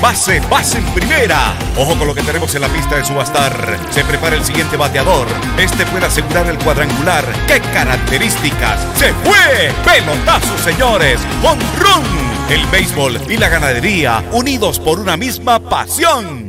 base, base en primera. Ojo con lo que tenemos en la pista de subastar. Se prepara el siguiente bateador. Este puede asegurar el cuadrangular. ¡Qué características! ¡Se fue! ¡Pelotazo, señores! ¡Home run! El béisbol y la ganadería unidos por una misma pasión.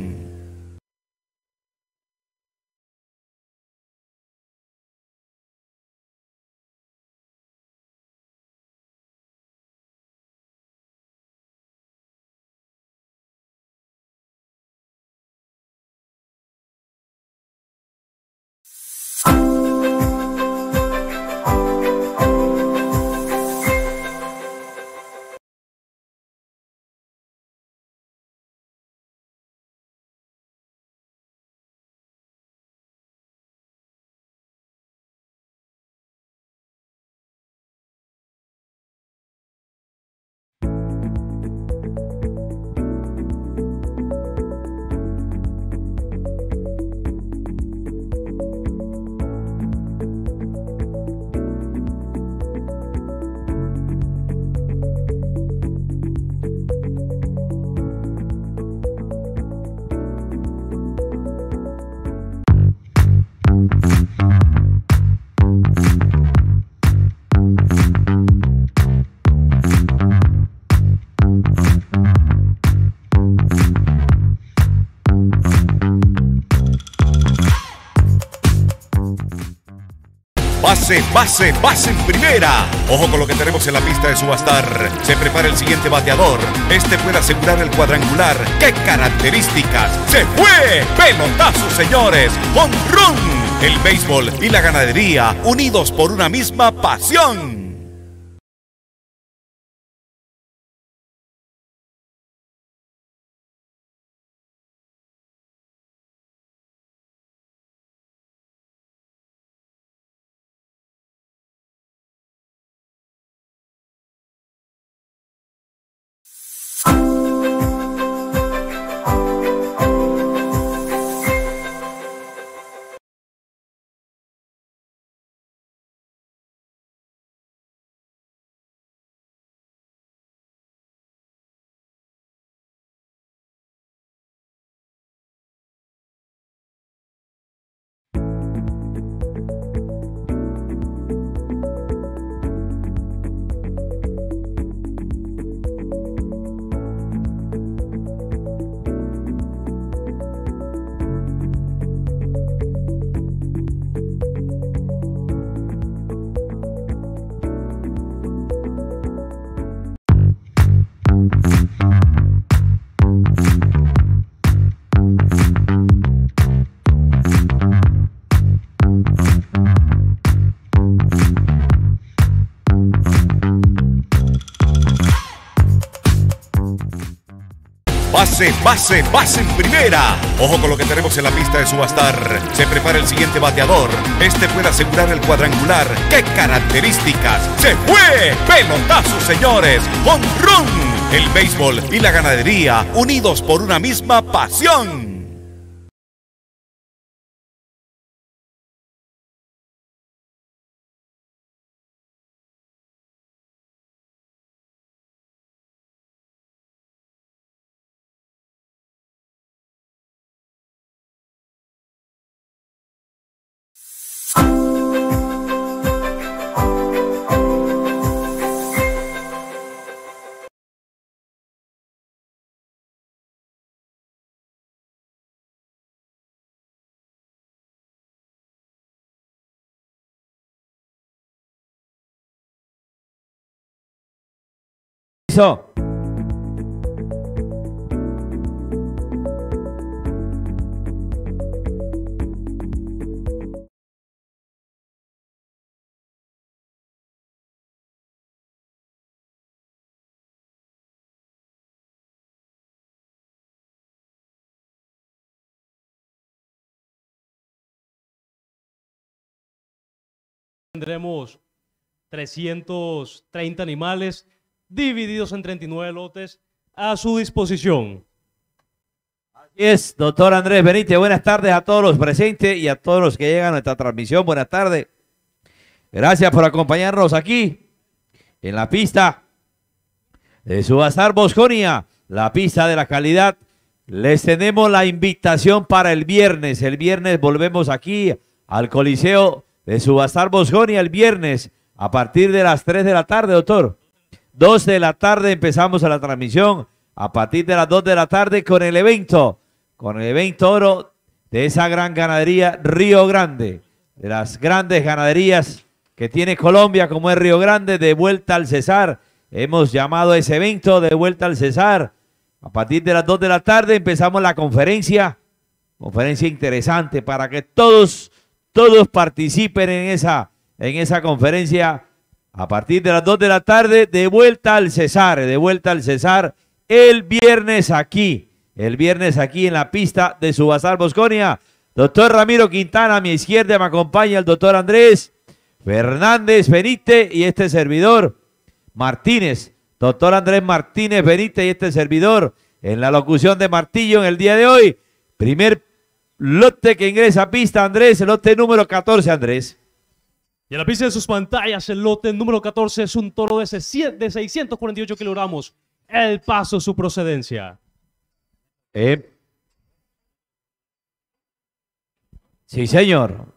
base, base, en primera. Ojo con lo que tenemos en la pista de subastar. Se prepara el siguiente bateador. Este puede asegurar el cuadrangular. ¡Qué características! ¡Se fue! ¡Pelotazo, señores! ¡Home run! El béisbol y la ganadería unidos por una misma pasión. Pase, pase en primera. Ojo con lo que tenemos en la pista de subastar. Se prepara el siguiente bateador. Este puede asegurar el cuadrangular. ¡Qué características! ¡Se fue! ¡Pelotazo, señores! ¡Home run! El béisbol y la ganadería unidos por una misma pasión. Tendremos trescientos treinta animales, divididos en 39 lotes a su disposición. Así es, doctor Andrés Benítez, buenas tardes a todos los presentes y a todos los que llegan a esta transmisión. Buenas tardes. Gracias por acompañarnos aquí en la pista de Subastar Bosconia, la pista de la calidad. Les tenemos la invitación para el viernes. El viernes volvemos aquí al Coliseo de Subastar Bosconia el viernes a partir de las 3 de la tarde, doctor. 2 de la tarde empezamos la transmisión. A partir de las 2 de la tarde con el evento, con el evento oro de esa gran ganadería Río Grande, de las grandes ganaderías que tiene Colombia como es Río Grande, de vuelta al Cesar. Hemos llamado a ese evento de vuelta al Cesar. A partir de las 2 de la tarde empezamos la conferencia, conferencia interesante para que todos, todos participen en esa, en esa conferencia a partir de las 2 de la tarde, de vuelta al Cesar, de vuelta al Cesar, el viernes aquí, el viernes aquí en la pista de Subasal Bosconia. Doctor Ramiro Quintana, a mi izquierda me acompaña el doctor Andrés Fernández Benítez y este servidor Martínez. Doctor Andrés Martínez Benítez y este servidor en la locución de Martillo en el día de hoy. Primer lote que ingresa a pista, Andrés, lote número 14, Andrés. Y en la pista de sus pantallas, el lote número 14 es un toro de 648 kilogramos. El paso, su procedencia. Eh. Sí, señor.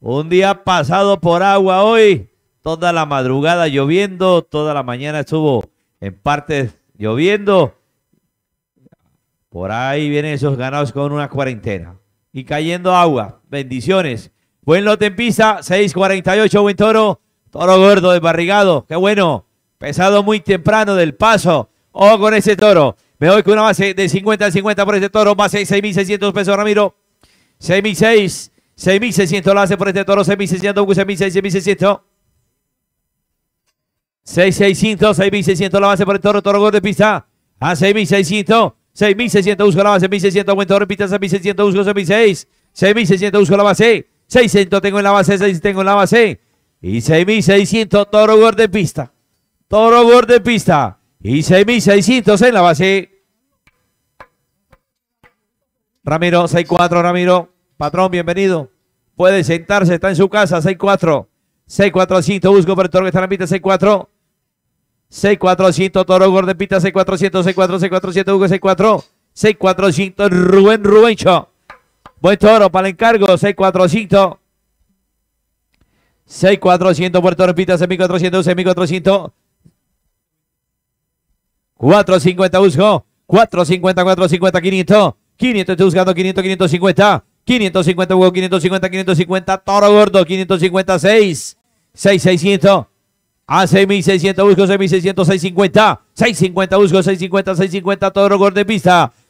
Un día pasado por agua hoy, toda la madrugada lloviendo, toda la mañana estuvo en partes lloviendo. Por ahí vienen esos ganados con una cuarentena. Y cayendo agua. Bendiciones. Buen lote en pisa, 6.48, buen toro. Toro gordo desbarrigado, qué bueno. Pesado muy temprano del paso. Ojo con ese toro. Me voy con una base de 50 al 50 por este toro. Más 6.600 pesos, Ramiro. 6.600. 6.600 la hace por este toro. 6.600, 6.600, 6.600. 6.600, 6.600 la base por el toro, toro gordo de pista. A 6.600, 6.600 busco la base, 6.600, buen toro, pista 6.600 busco 6.600, 6.600 busco la base, 600 tengo en la base, 600, tengo en la base. Y 6600 Toro borde de pista. Toro borde de pista. Y 6600 en la base. Ramiro, 64, Ramiro. Patrón, bienvenido. Puede sentarse, está en su casa, 64, 4 6 busco por el toro que está en la pista, 64, 4 toro borde de pista, 6-400, 6-4, 6-400, Rubén Rubéncho. Buen toro para el encargo, 6.400, 6400 Puerto Repita, 6400, 6400. 450 Busco, 450, 450, 500. 500 estoy buscando, 500, 550. 550 busco, 550, 550 Toro Gordo, 556. 6600. A 6600 Busco, 6600, 650. 650 Busco, 650, 650 Toro Gordo de pista.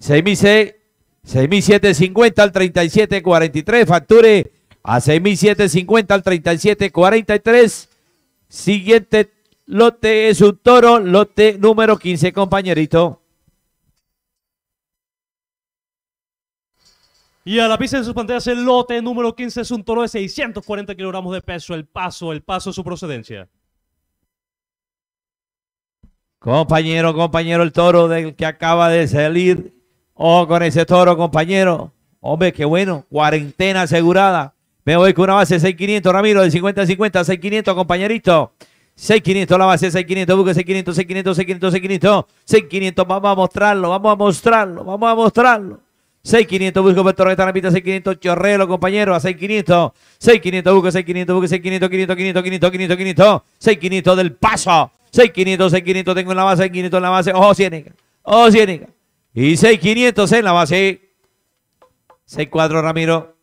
6750 al 3743. Facture a 6750 al 3743. Siguiente lote es un toro, lote número 15, compañerito. Y a la pista en sus pantallas el lote número 15 es un toro de 640 kilogramos de peso. El paso, el paso, su procedencia. Compañero, compañero, el toro del que acaba de salir Oh, con ese toro, compañero. Hombre, qué bueno. Cuarentena asegurada. Me voy con una base 6500, Ramiro, de 50-50, a 6500, compañerito. 6500, la base 6500, busque 6500, 6500, 6500, 6500. 6500, vamos a mostrarlo, vamos a mostrarlo, vamos a mostrarlo. 6500, busco Puerto Rico, Tanapita, 6500, Chorrelo, compañero, a 6500. 6500, busco 6500, busco 6500, 500, 500, 500, 500, 500. 6500 del paso. 6500, 6500, tengo en la base, 6500 en la base. Ojo, Ciénica. Ojo, Ciénica. Y 6.500 en la base. 64 Ramiro.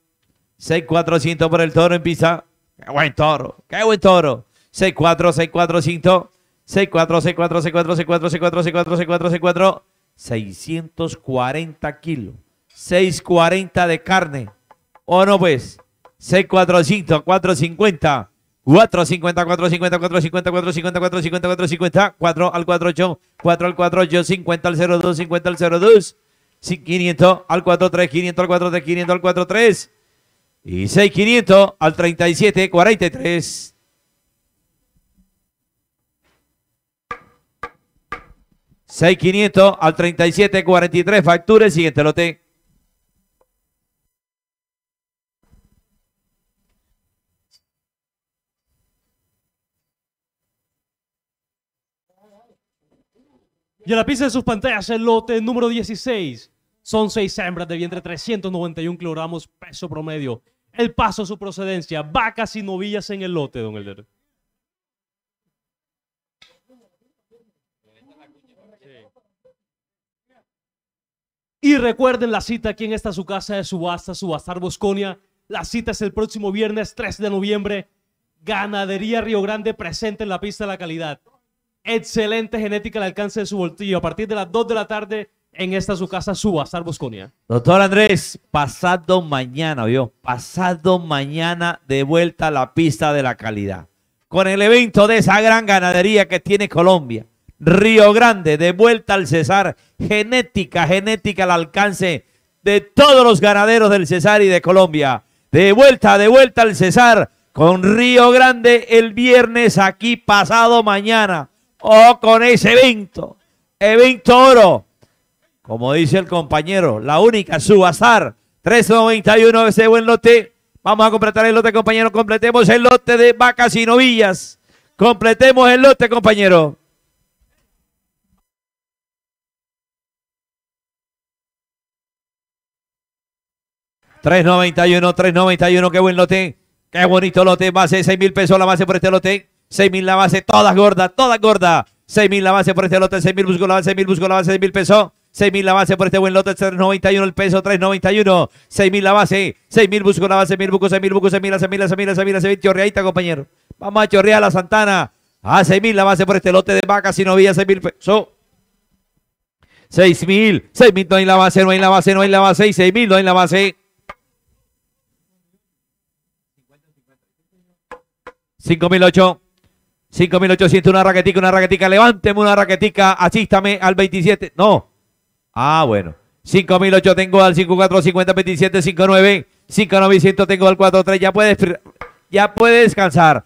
6.400 por el toro en pista. ¡Qué buen toro! ¡Qué buen toro! 64 6.400. 64 64 64 64 64 64 64 64 640 kilos. 640 de carne. O no pues. 6.400, 450. 450, 450, 450, 450, 450, 450, 4 al 48, 4 al 48, 50 al 02, 50 al 02, 500 al 43, 500 al 43, 500 al 43 y 6500 al 37, 43. Seis al 37, 43, factura el siguiente lote. Y en la pista de sus pantallas el lote número 16. Son seis hembras de vientre 391 kilogramos peso promedio. El paso a su procedencia. Vacas y novillas en el lote, don Elder. Y recuerden la cita aquí en esta su casa de subasta, Subastar Bosconia. La cita es el próximo viernes 3 de noviembre. Ganadería Río Grande presente en la pista de la calidad excelente genética al alcance de su bolsillo. A partir de las 2 de la tarde en esta su casa, su Bosconia. Doctor Andrés, pasado mañana, vio, pasado mañana de vuelta a la pista de la calidad. Con el evento de esa gran ganadería que tiene Colombia. Río Grande, de vuelta al Cesar. Genética, genética al alcance de todos los ganaderos del Cesar y de Colombia. De vuelta, de vuelta al Cesar. Con Río Grande el viernes aquí pasado mañana o oh, con ese evento. Evento oro. Como dice el compañero, la única, su azar. 391 ese buen lote. Vamos a completar el lote, compañero. Completemos el lote de vacas y novillas. Completemos el lote, compañero. $3.91, $3.91, qué buen lote. Qué bonito lote. Más de 6 mil pesos la base por este lote. 6.000 la base, todas gordas, todas gordas. 6.000 la base por este lote, 6.000 busco la base, 6.000 busco la base, 6.000 pesos. 6.000 la base por este buen lote, 391 el peso, 391. 6.000 la base, 6.000 busco la base, 6.000 busco, 6.000 busco, 6.000, 6.000, 6.000, 6.000, 6.000, chorreadita compañero. Vamos a chorrear a la Santana. A 6.000 la base por este lote de vacas y novilla, 6.000 pesos. 6.000, 6.000 no hay la base, no hay la base, no hay la base, 6.000 no hay la base. 5.008. 5.800, una raquetica, una raquetica, levánteme una raquetica, asístame al 27. No. Ah, bueno. 5.800 tengo al 5.450, 5.900 tengo al 43. Ya puedes, ya puedes descansar.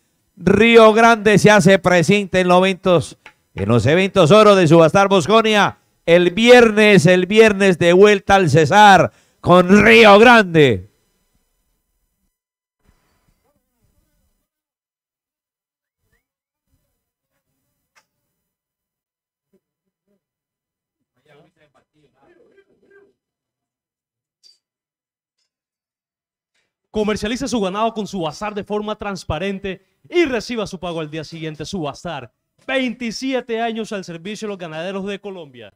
Río Grande se hace presente en los eventos, en los eventos oro de Subastar Bosconia. El viernes, el viernes de vuelta al César con Río Grande. Comercializa su ganado con su bazar de forma transparente y reciba su pago al día siguiente. Su bazar. 27 años al servicio de los ganaderos de Colombia.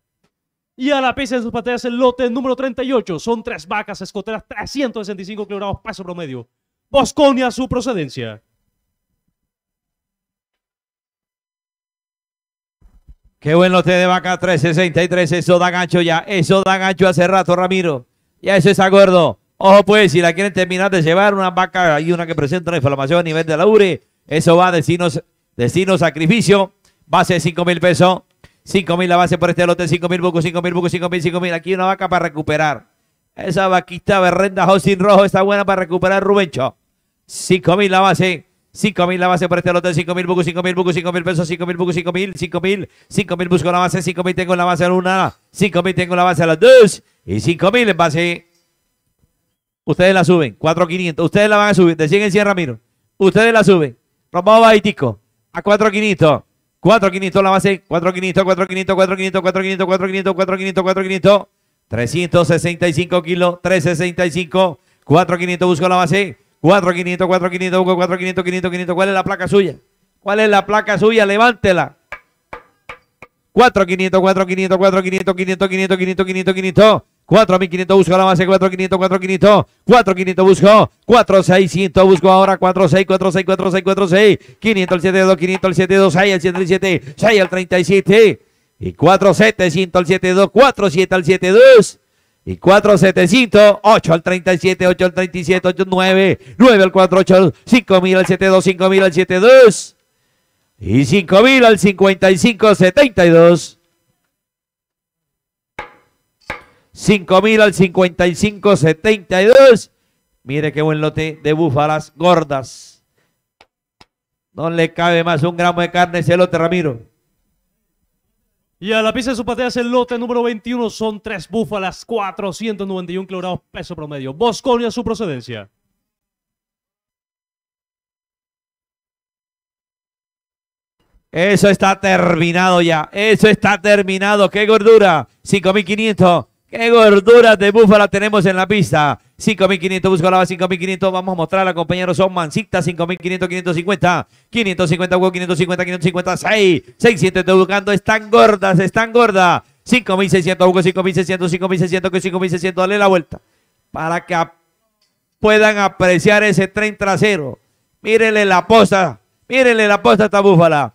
Y a la pieza de sus pateas el lote número 38. Son tres vacas escoteras, 365 kilogramos peso promedio. Bosconia su procedencia. Qué buen lote de vaca 363. Eso da gancho ya. Eso da gancho hace rato, Ramiro. Ya eso es acuerdo. Ojo pues, si la quieren terminar de llevar, una vaca hay una que presenta una inflamación a nivel de la ure, eso va de destino, sacrificio, base de 5 mil pesos, 5 mil la base por este lote, 5 mil bucos, 5 mil bucos, 5 mil, 5 mil, aquí una vaca para recuperar. Esa vaquita berrenda Josin Rojo está buena para recuperar Rubencho. 5 mil la base. 5 mil la base por este lote, 5 mil bucos, 5 mil bucos, 5 mil pesos, 5 mil bucos, 5 mil, 5 mil, busco la base, 5 mil tengo la base a la una, 5 mil tengo la base a las dos y 5 mil en base Ustedes la suben. 4,500. Ustedes la van a subir. De 100 en 100, Ramiro. Ustedes la suben. Romado Baitico. A 4,500. 4,500 la base. 4,500, 4,500, 4,500, 4,500, 4,500, 4,500, 4,500. 365 kilos. 365. 4,500 busco la base. 4,500, 4,500, busco 4,500, 500, ¿Cuál es la placa suya? ¿Cuál es la placa suya? Levántela. 4,500, 4,500, 4,500, 500, 500, 500, 500, 500. 4500 busco la base, 4500, 4500, 4500 busco, 4600 busco ahora, 46, 46, 46, 46, 500 al 72, 500 al 72, 6 al 77, 6 al 37, y 4700 al 72, 47 al 72, y 4700, 8 al 37, 8 al 37, 8 al 9, 9 al 48, 5000 al 72, 5000 al 72, y 5000 al 55, 72. 5.000 al 55.72. Mire qué buen lote de búfalas gordas. No le cabe más un gramo de carne ese lote, Ramiro. Y a la pista de su patea es el lote número 21. Son tres búfalas, 491 kilogramos, peso promedio. Bosconia su procedencia. Eso está terminado ya. Eso está terminado. ¡Qué gordura! 5500. ¿Qué gorduras de búfala tenemos en la pista? 5500, busco la 5500, vamos a mostrarla, compañeros. Son mancitas, 5500, 550, 550, 550, 550, ¡6! 600 estoy buscando. Están gordas, están gordas. 5600, 5600, 5600, 5600. Dale la vuelta para que puedan apreciar ese tren trasero. Mírenle la posta, mírenle la posta a esta búfala.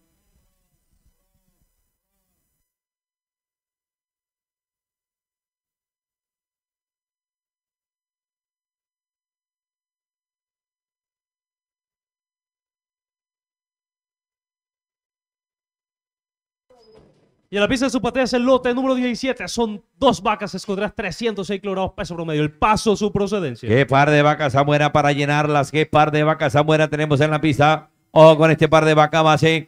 Y en la pista de patria es el lote número 17, son dos vacas escondidas, 306 kilogramos, peso promedio. El paso, su procedencia. Qué par de vacas muera para llenarlas. Qué par de vacas buena tenemos en la pista. Ojo con este par de vacas más, ¿eh?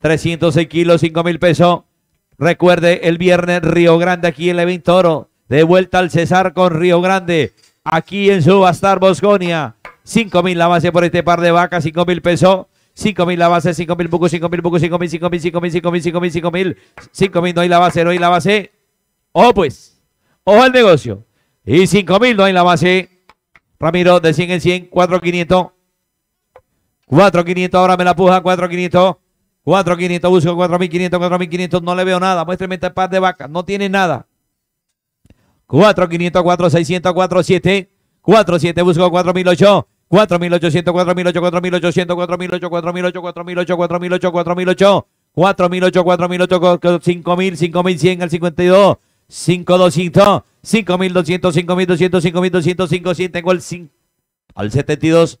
306 kilos, 5 mil pesos. Recuerde, el viernes Río Grande aquí en Levin Toro. De vuelta al Cesar con Río Grande. Aquí en Subastar Bosconia. 5 mil la base por este par de vacas, 5 mil pesos. 5 mil la base, 5 mil bucos, 5 mil bucos, 5 mil, 5 mil, 5 mil, 5 mil, 5 mil, 5 mil. 5 mil, no hay la base, no hay la base. O pues, ojo al negocio. Y 5 mil, no hay la base. Ramiro, de 100 en 100, 4.500 4.500 ahora me la puja, 4.500 4500, busco 4500, 4500, no le veo nada. Muéstrame este par de vaca. no tiene nada. 4500, 4600, 47, 47, busco 4008. 4800, 4800, 4800, 4800, 4800, 4800, 4800, 4008, 4800, 4008, 5000, 5100 al 52, 5200, 5200, 5200, 5200, tengo el 5 al 72.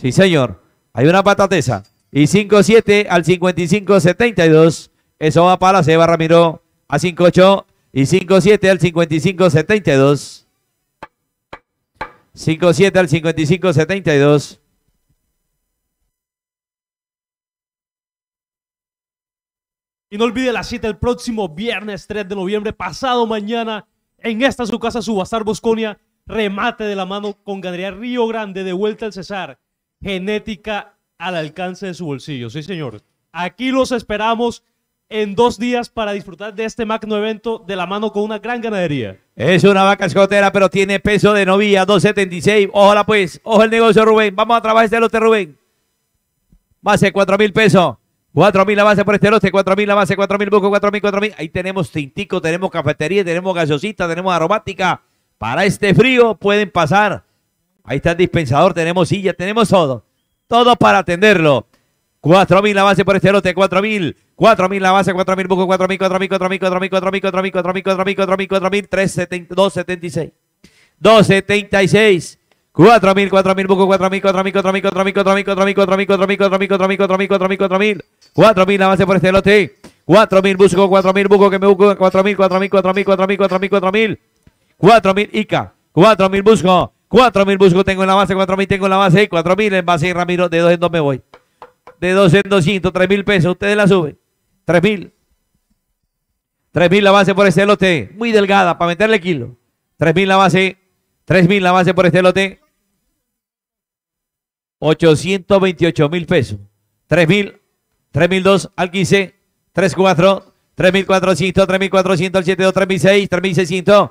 Sí, señor. Hay una patateza. Y 5-7 al 55-72. Eso va para Seba Ramiro a 5-8 y 5-7 al 55-72. 5-7 al 55-72. Y no olvide la cita el próximo viernes 3 de noviembre, pasado mañana, en esta su casa, Subastar Bosconia, remate de la mano con Gadriel Río Grande, de vuelta al César genética al alcance de su bolsillo. Sí, señor. Aquí los esperamos en dos días para disfrutar de este magno evento de la mano con una gran ganadería. Es una vaca escotera, pero tiene peso de novilla, 2.76. Ojalá pues, ojo el negocio, Rubén. Vamos a trabajar este lote, Rubén. Base, 4 mil pesos. 4 mil la base por este lote, 4 mil la base, 4 mil busco, 4 mil, 4 mil. Ahí tenemos tintico, tenemos cafetería, tenemos gaseosita, tenemos aromática. Para este frío pueden pasar Ahí está el dispensador, tenemos silla, tenemos todo. Todo para atenderlo. 4.000 la base por este lote, 4.000. 4.000 la base, 4.000 buco, 4.000, 4.000, 4.000, 4.000, 4.000, 4.000, 4.000, 4.000, 4.000, 4.000, 4.000, 4.000, 4.000, 4.000 4.000, 4.000, 4.000, 4.000, 4.000, 4.000, 4.000, 4.000, 4.000, 4.000, 4.000, 4.000, 4.000. 4.000 la base por este lote. 4.000 busco, 4.000 buco que me busco, 4.000, 4.000, 4.000, 4.000, 4.000, 4.000. 4.000 Ica, 4.000 busco. 4000 Busco tengo en la base, 4000 tengo en la base, 4000 en base Ramiro, de 2 en 2 me voy. De 2 en 200, 3000 pesos, ustedes la suben. 3000. 3000 la base por este lote, muy delgada para meterle kilo. 3000 la base, 3000 la base por este lote. 828 mil pesos. 3000, 3002 al 15, 34, 3400, 3400 al 72, 3600, 3600.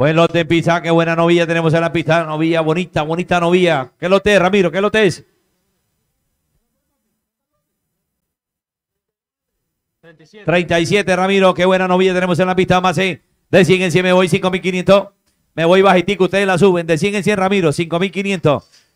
Buen lote en pista. qué buena novilla tenemos en la pista. Novilla, bonita, bonita novilla. ¿Qué lote es, Ramiro? ¿Qué lote es? 37. 37, Ramiro. Qué buena novilla tenemos en la pista. Más ¿eh? de 100 en 100 me voy, 5.500. Me voy bajitico, ustedes la suben. De 100 en 100, Ramiro, 5.500.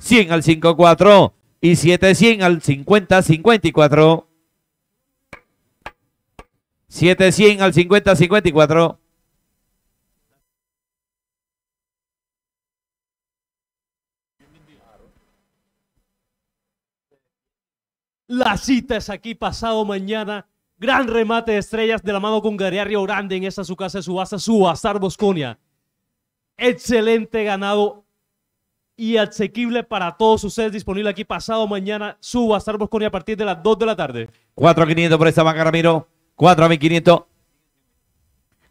100 al 54 y 700 al 50 54. 700 al 50 54. La cita es aquí pasado mañana. Gran remate de estrellas de la mano con Gariarrio Grande en esta su casa de subasta, Subastar Bosconia. Excelente ganado y asequible para todos ustedes. Disponible aquí pasado mañana. Suba a estar Bosconia a partir de las 2 de la tarde. 4.500 por esta vaca, Ramiro. 4.500.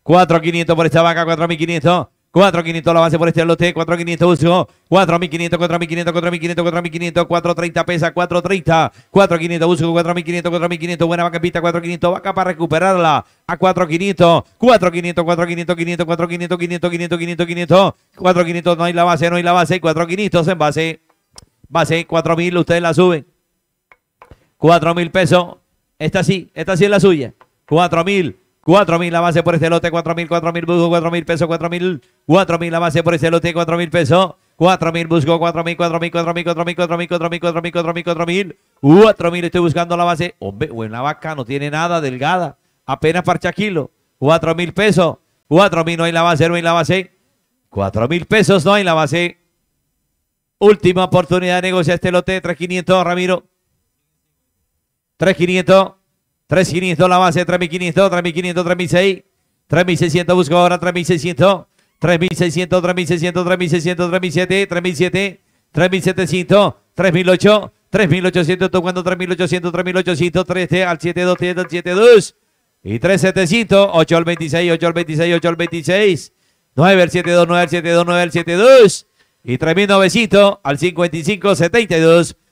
4.500 por esta vaca, 4.500. 4500 la base por este lote, 4500 uso, 4500, 4500, 4500, 4500, 430 pesa, 430, 4500 uso, 4500, 4500, buena vaca en pista, 4500, vaca para recuperarla, a 4500, 4500, 4500, 500, 4500, 500, 500, 500, 500, 4500, no hay la base, no hay la base, 4500 en base, base 4000, ustedes la suben, 4000 pesos, esta sí, esta sí es la suya, 4000 4.000 la base por este lote, 4.000, 4.000 busco, 4.000 pesos, 4.000, 4.000 la base por ese lote, 4.000 pesos, 4.000 busco, 4.000, 4.000, 4.000, 4.000, 4.000, 4.000, 4.000, 4.000, 4.000, 4.000. 4.000 estoy buscando la base, hombre, buena vaca, no tiene nada, delgada, apenas parcha kilo, 4.000 pesos, 4.000, no hay la base, no hay la base, 4.000 pesos, no hay la base, última oportunidad de negociar este lote, 3.500, Ramiro, 3.500, 3500 la base, 3500, 3500, 3600, 3600 busco ahora, 3600, 3600, 3600, 3600, 3700, 3700, 3700, 3008, 3800, cuando 3800, 3800, 3 al 72, 72 y 3700, 8 al 26, 8 al 26, 8 al 26, 9 al 9 al 9 al y 3900 al 55, 72.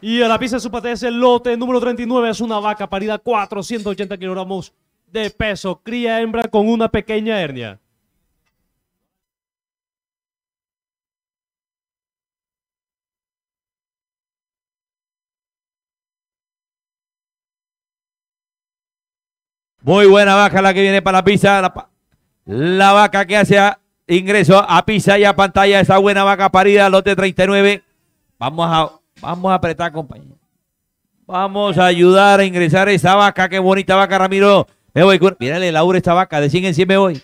Y a la pizza Supate es el lote número 39. Es una vaca parida 480 kilogramos de peso. Cría hembra con una pequeña hernia. Muy buena vaca la que viene para la pisa. La, vaca que hace ingreso a pisa y a pantalla. Esa buena vaca parida, lote 39. Vamos a Vamos a apretar, compañero. Vamos a ayudar a ingresar a esa vaca. Qué bonita vaca, Ramiro. Me voy Mírale la ubre esta vaca. De 100 en 100 me voy.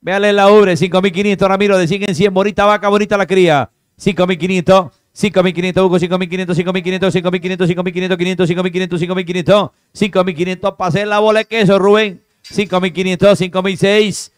Véale la ubre. 5.500, Ramiro. De 100 en 100. Bonita vaca, bonita la cría. 5.500. 5.500, Hugo, 5.500, 5.500, 5.500, 5.500, 5.500. 5.500, 5.500, 5.500, pasé la bola de queso, Rubén, 5.500, 5.600,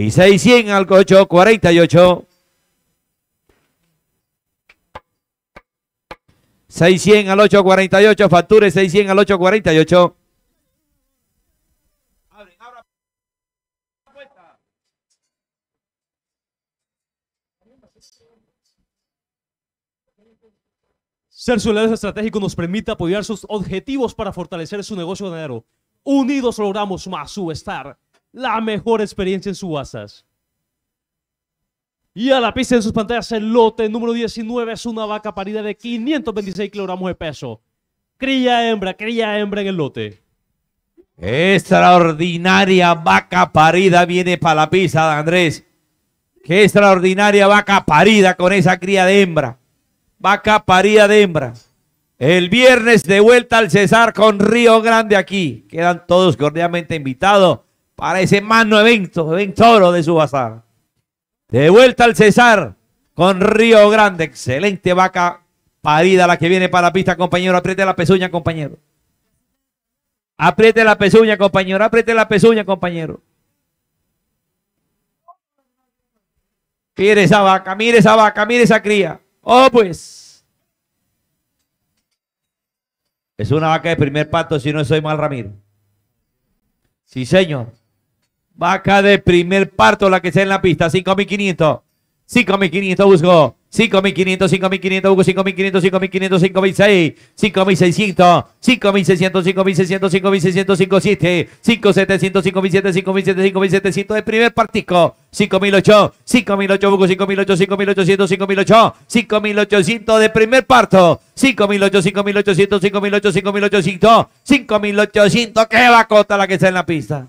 y 600 al 848, 600 al 848, facture 600 al 848. Ser su solidarios estratégico nos permite apoyar sus objetivos para fortalecer su negocio ganadero. Unidos logramos más estar la mejor experiencia en subastas. Y a la pista en sus pantallas el lote número 19 es una vaca parida de 526 kilogramos de peso. Cría hembra, cría hembra en el lote. Extraordinaria vaca parida viene para la pista, Andrés. Qué extraordinaria vaca parida con esa cría de hembra. Vaca parida de hembra. El viernes de vuelta al César con Río Grande aquí. Quedan todos cordialmente invitados para ese mano evento, evento de su bazar. De vuelta al César con Río Grande. Excelente vaca parida la que viene para la pista, compañero. Apriete la pezuña, compañero. Apriete la pezuña, compañero. Apriete la pezuña, compañero. Mire esa vaca, mire esa vaca, mire esa cría. Oh, pues. Es una vaca de primer pato, si no soy mal Ramiro. Sí, señor. Vaca de primer parto, la que sea en la pista. 5500. 5500 busco. 5500, 5500 busco. 5500, 5500, 5600. 5600, 5600, 5600, 5600, 5700. 5700, 5700, 5700, 5700 de primer partico. 5008, 5008 busco. 5008, 5800, 5008. 5800 de primer parto. 5800, 5800, 5800, 5800. 5800 que va a la que sea en la pista.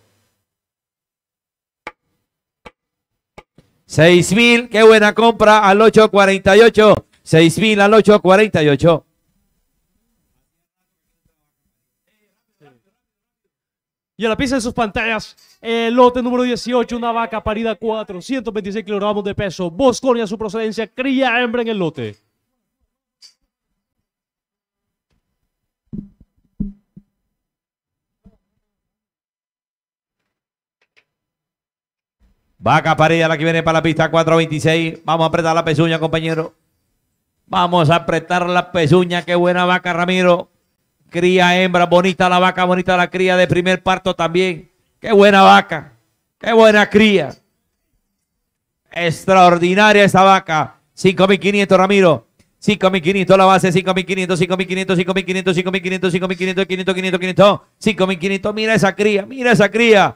Seis mil, qué buena compra al 848. Seis mil al 848. Y a la pista de sus pantallas, el lote número 18, una vaca parida 426 kilogramos de peso. Bosconia, su procedencia, cría hembra en el lote. Vaca parida, la que viene para la pista 426. Vamos a apretar la pezuña, compañero. Vamos a apretar la pezuña. Qué buena vaca, Ramiro. Cría hembra, bonita la vaca, bonita la cría de primer parto también. Qué buena vaca. Qué buena cría. Extraordinaria esa vaca. 5.500, Ramiro. 5.500 la base, 5.500, 5.500, 5.500, 5.500, 5.500, 5.500, 5.500. 5.500, mira esa cría, mira esa cría.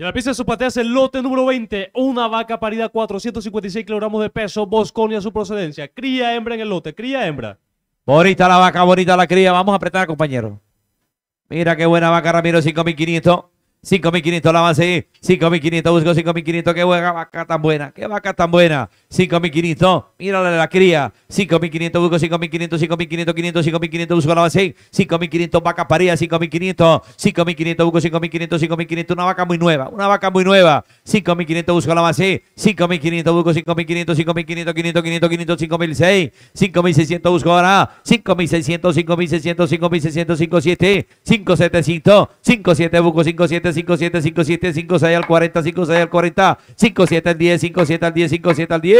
Y la pista de su es el lote número 20, una vaca parida 456 kilogramos de peso, Bosconia su procedencia. Cría hembra en el lote, cría hembra. Bonita la vaca, bonita la cría. Vamos a apretar, compañero. Mira qué buena vaca, Ramiro, 5500. 5500 la seguir, 5500 busco, 5500. Qué buena vaca tan buena, qué vaca tan buena. 5.500, mira la cría, 5.500 busco, 5.500, 5.500, 5.500 busco la base, 5.500 vaca paría, 5.500, 5.500 busco, 5.500, 5.500, una vaca muy nueva, una vaca muy nueva, 5.500 busco la base, 5.500 busco, 5.500, 5.500, 500, 500, 500, 5.600, 5.600 busco ahora, 5.600, 5.600, 5.600, 5.700, 5.700, 5.7 busco, 5.7, 5.7, 5.7, 5.6 al 40, 5.6 al 40, 5.7 al 10, 5.7 al 10, 5.7 al 10,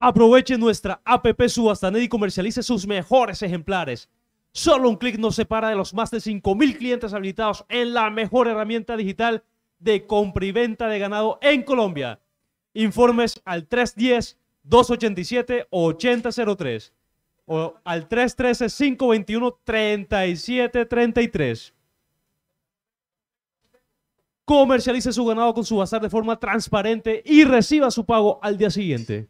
Aproveche nuestra APP Subastanet y comercialice sus mejores ejemplares. Solo un clic nos separa de los más de 5.000 clientes habilitados en la mejor herramienta digital de compra y venta de ganado en Colombia. Informes al 310-287-8003 o al 313-521-3733 comercialice su ganado con su bazar de forma transparente y reciba su pago al día siguiente.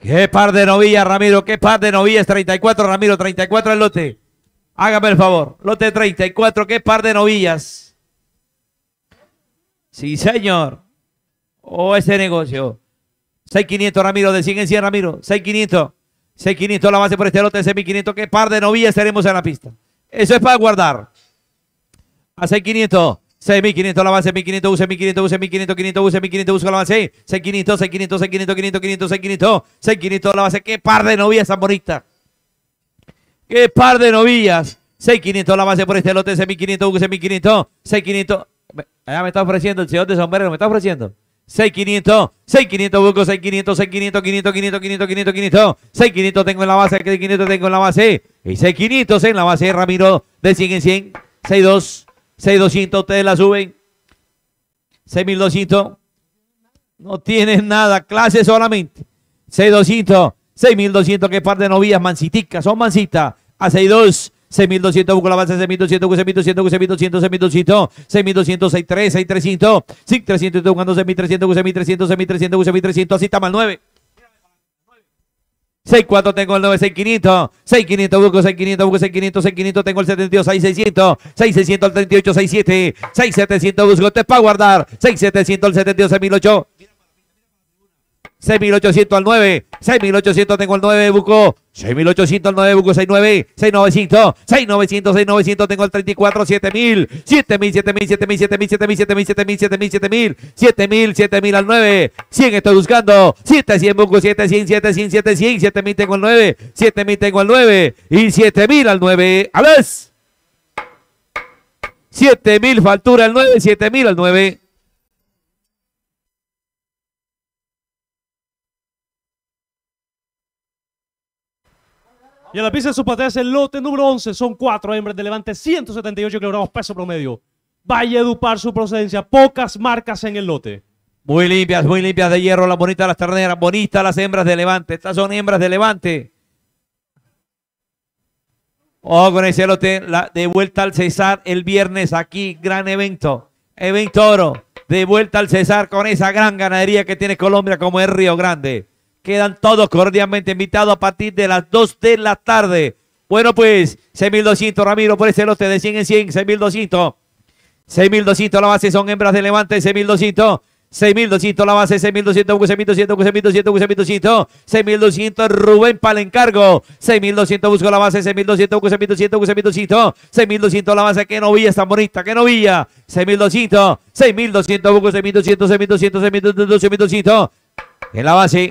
¡Qué par de novillas, Ramiro! ¡Qué par de novillas! 34, Ramiro, 34 el lote. Hágame el favor. Lote 34, qué par de novillas. Sí, señor. Oh, ese negocio. 6500 Ramiro, de 100 en 100 Ramiro, 6500. 6500 la base por este lote, 6500. ¿Qué par de novillas tenemos en la pista? Eso es para guardar. A 6500. 6500 la base, 1500 use, 1500 use, 1500, 500 use, 1500 use la base, 6500, 6500, 6500, 500, 500, 6500, 6500 la base. ¿Qué par de novillas tan ¡Qué par de novillas! 6500 la base por este lote, 6500 use, 1500, 6500. Ya me está ofreciendo el señor de sombrero, me está ofreciendo. 6500, 6500, busco 6500, 6500, 500, 500, 500, 500, 500, 6500 tengo en la base, 6.500 tengo en la base, y 6500 en la base, Ramiro, de 100 en 100, 62, 6200, ustedes la suben, 6200, no tienen nada, clase solamente, 6200, 6200 que par de novillas, manciticas, son mansitas, a 6.200, 6200, busco la base, 6200, 6200, 6200, 6200, 6200, 63, 6300, 6300, estoy buscando 6300, 6300, 6300, 6300, así está mal 9. 64 tengo el 9, 6500, 6500 busco 6500, busco 6500, 6500 tengo el 72, 6600, 6600 el 38, 67, 6700 busco, te para guardar, 6700 el 72, ocho 6800 al 9, 6800 tengo el 9, busco 6800 al 9, busco 69, 6900, 6900, 6900 tengo el 34, 7000, 7000, 7000, 7000, 7000, 7000, 7000, 7000, 7000, 7000, 7000 al 9, 100 estoy buscando, 7.000 busco 7.000, 7.000, 7.000, 7000 tengo el 9, 7000 tengo el 9 y 7000 al 9, a ver. 7000 factura al 9, 7000 al 9. Y en la pista de es el lote número 11. Son cuatro hembras de levante, 178 kilogramos peso promedio. vaya Edupar su procedencia. Pocas marcas en el lote. Muy limpias, muy limpias de hierro. Las bonitas las terneras, bonitas las hembras de levante. Estas son hembras de levante. Oh, con ese lote. de vuelta al César el viernes aquí. Gran evento. Evento oro. De vuelta al César con esa gran ganadería que tiene Colombia como es Río Grande. Quedan todos cordialmente invitados a partir de las 2 de la tarde. Bueno, pues, 6.200, Ramiro, por ese lote de 100 en 100, 6.200. 6.200 la base, son hembras de Levante, 6.200. 6.200 la base, 6.200, 6.200, 6.200, 6.200, 6.200 Rubén para el encargo, 6.200 busco la base, 6.200, 6.200, 6.200, 6.200 la base, que novilla esta bonita, que novilla, 6.200, 6.200 busco 6.200, 6.200, 6.200, 6.200 en la base.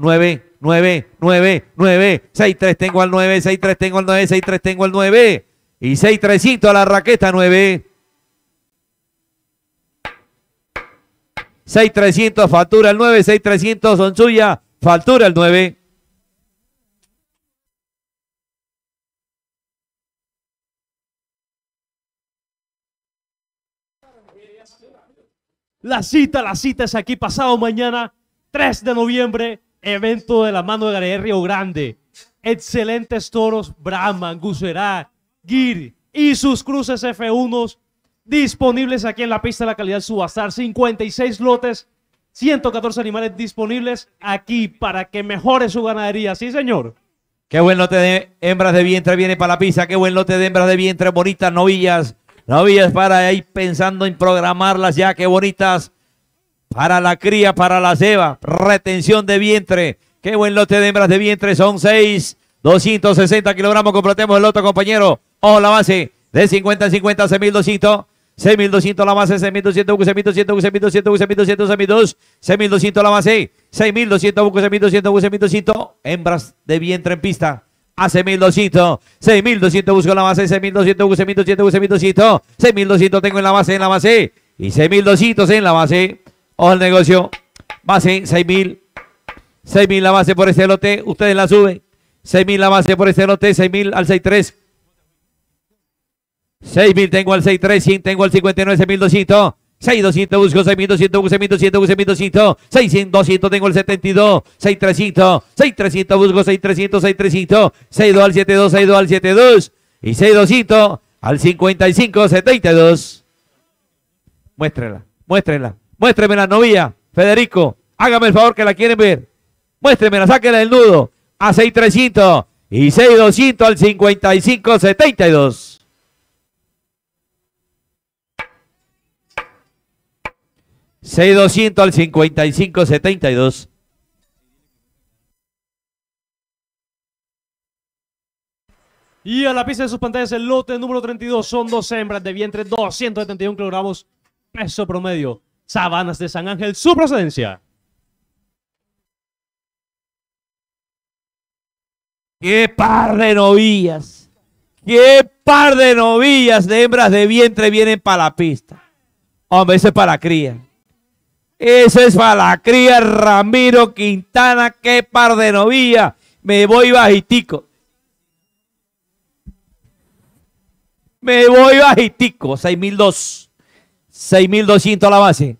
9, 9, 9, 9, 6, 3, tengo al 9, 6, 3, tengo al 9, 6, 3, tengo al 9. Y 6, 300 a la raqueta 9. 6, 300, factura el 9, 6, 300, son suyas, factura el 9. La cita, la cita es aquí pasado mañana, 3 de noviembre, evento de la mano de Galería Río Grande. Excelentes toros Brahman, Gusera, Gir y sus cruces F1 disponibles aquí en la pista de la calidad Subastar. 56 lotes, 114 animales disponibles aquí para que mejore su ganadería. Sí, señor. Qué buen lote de hembras de vientre viene para la pista. Qué buen lote de hembras de vientre. Bonitas novillas. Novillas para ahí pensando en programarlas ya. Qué bonitas para la cría, para la ceba. Retención de vientre. Qué buen lote de hembras de vientre. Son 6, 260 kilogramos. Completemos el otro compañero. Ojo la base. De 50 en 50, 6200. 6200 la base, 6200 6200 6200 6200 6200, 6200 la base, 6200 6200 6200 hembras de vientre en pista a 6200. 6200 busco en la base, 6200 6200 6200. 6200 tengo en la base, en la base. Y 6200 en la base o al negocio. Base, 6.000. 6.000 la base por este lote. Ustedes la suben. 6.000 la base por este lote. 6.000 al 63. 6.000 tengo al 63, 100 tengo al 59. 6.200. 6.200 6200 busco, 6200 busco, 6200 6200, 6200 tengo el 72, 6300, 6300 busco, 6300, 6300, 62 al 72, 62 al 72 y 6200 al 55, 72. Muéstrela, muéstrela. Muéstreme la novia, Federico. Hágame el favor que la quieren ver. Muéstremela, sáquela del nudo. A 6300 y 6200 al 5572. Seis al 55.72. y Y a la pista de sus pantallas el lote número 32 son dos hembras de vientre 271 kilogramos peso promedio. Sabanas de San Ángel, su procedencia. ¡Qué par de novillas! ¡Qué par de novillas de hembras de vientre vienen para la pista! Hombre, ese es para la cría. Ese es para la cría, Ramiro Quintana. ¡Qué par de novillas! Me voy bajitico. Me voy bajitico. 6.200. a la base.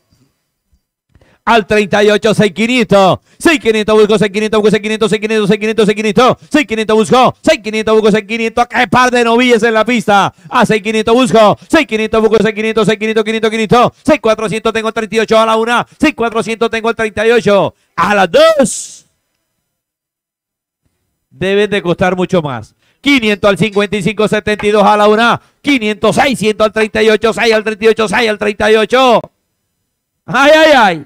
al 38, 6500. 6500 busco, 6500 busco, 6500, 6500, 6500, 6500. 6500 busco, 6500 busco, 6500. ¡Qué par de novillas en la pista! A 6500 busco, 6500 busco, 6500, 6500, 500, 500. 6400 tengo 38 a la 1. 6400 tengo 38 a las 2. Deben de costar mucho más. 500 al 55, 72 a la 1. 500, 600 al 38, 6 al 38, 6 al 38. ¡Ay, ay, ay!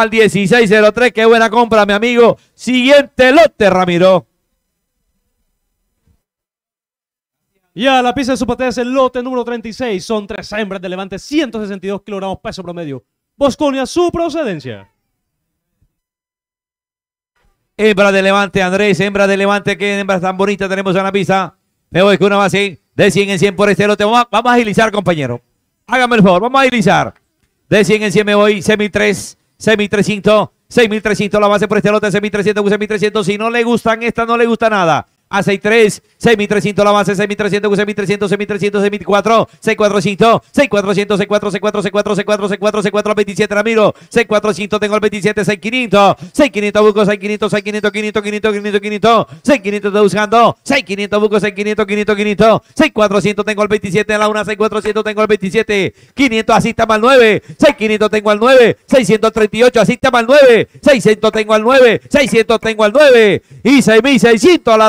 al 1603. Qué buena compra, mi amigo. Siguiente lote, Ramiro. ya la pista de su es el lote número 36. Son tres hembras de levante, 162 kilogramos peso promedio. Bosconia, su procedencia. Hembra de levante, Andrés. Hembra de levante. Qué hembras tan bonitas tenemos en la pista. Me voy con una más De 100 en 100 por este lote. Vamos a, vamos a agilizar, compañero. Hágame el favor. Vamos a agilizar. De 100 en 100 me voy. Semi 3. 6300, 6300 la base por este lote, 6300, 6300. Si no le gustan, estas, no le gusta nada a 6-3, 6.300 la base, 6.300, 6.300, 6.300, 6.400, 6.400, 6.400, 6.400, 6.400, 6.400, 6.400, 6.400, 6.400, 27 Ramiro, 6.400, tengo el 27, 6.500, 6.500 Buco, 6.500, 6.500, 500, 500, 500, 500, 6.500 está buscando, 6.500 bucos 6.500, 500, 500, 6.400 tengo el 27 a la 1, 6.400 tengo el 27, 500 asista mal 9, 6.500 tengo al 9, 638 asista mal 9, 600 tengo al 9, 600 tengo al 9 y 6.600 la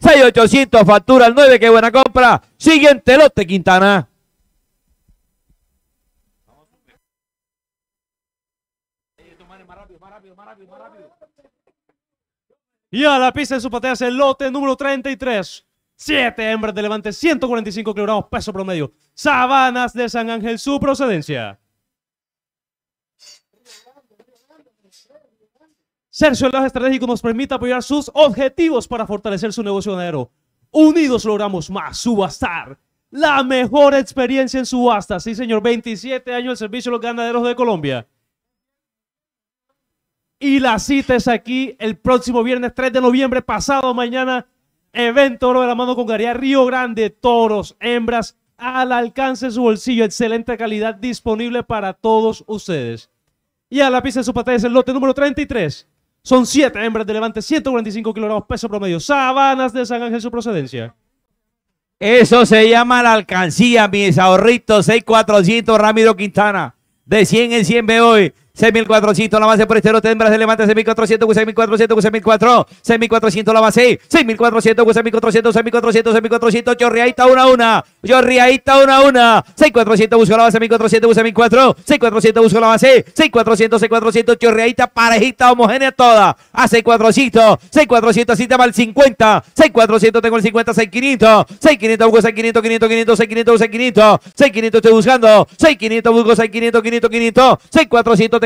6800, factura al 9, qué buena compra. Siguiente lote, Quintana. Y a la pista de su patea es el lote número 33. 7, hembras de levante, 145 kilogramos peso promedio. Sabanas de San Ángel, su procedencia. Cercioraje estratégico nos permite apoyar sus objetivos para fortalecer su negocio ganadero. Unidos logramos más. Subastar. La mejor experiencia en subasta. Sí, señor. 27 años el servicio de los ganaderos de Colombia. Y la cita es aquí el próximo viernes 3 de noviembre, pasado mañana. Evento Oro de la Mano con Garía Río Grande. Toros, hembras, al alcance de su bolsillo. Excelente calidad disponible para todos ustedes. Y a la pista de su pantalla es el lote número 33. Son siete hembras de Levante, 145 kilogramos peso promedio. Sabanas de San Ángel, su procedencia. Eso se llama la alcancía, mis ahorritos. 6400 Ramiro Quintana. De 100 en 100 me hoy. 6400 la base por este estero Tembras se levanta 6400 6400 6400 6400 la base 6400 6400 6400 6400 chorreita 1 a 1 chorreadita Una, a 1 6400 busco la base 1400 6400 6400 buscó la base 6400 6400 chorreita, parejita homogénea toda a 6400 6400 cita va el 50 6400 tengo el 50 6500 6500 busco 6500 500 500 6500 6500 6500 estoy buscando 6500 busco 6500 500 500 6400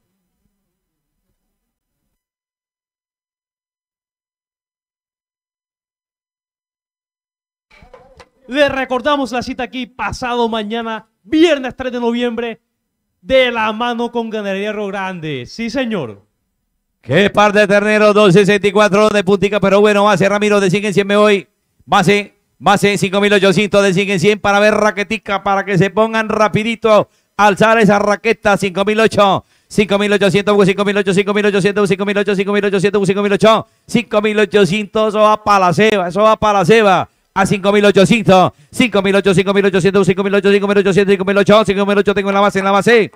Le recordamos la cita aquí pasado mañana, viernes 3 de noviembre, de la mano con Ganadería Grande. Sí, señor. Qué par de ternero, 264 de puntica, pero bueno, base Ramiro de 100 en 100 me voy. Base, base 5800 de 100 en 100 para ver raquetica, para que se pongan rapidito alzar esa raqueta 5800, 5800, 5800, 5800, 5800, 5800, 5800, 5800, eso va para la ceba, eso va para la ceba a 5.800, 5.800, 5.800, 5.800, 5.800, 5.800, 5.800 tengo en la base, en la base.